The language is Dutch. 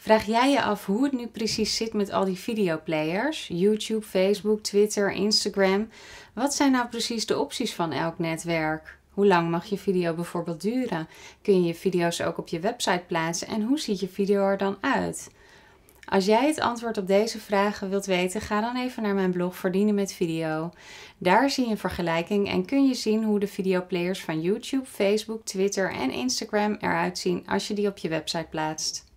Vraag jij je af hoe het nu precies zit met al die videoplayers? YouTube, Facebook, Twitter, Instagram. Wat zijn nou precies de opties van elk netwerk? Hoe lang mag je video bijvoorbeeld duren? Kun je je video's ook op je website plaatsen en hoe ziet je video er dan uit? Als jij het antwoord op deze vragen wilt weten, ga dan even naar mijn blog Verdienen met Video. Daar zie je een vergelijking en kun je zien hoe de videoplayers van YouTube, Facebook, Twitter en Instagram eruit zien als je die op je website plaatst.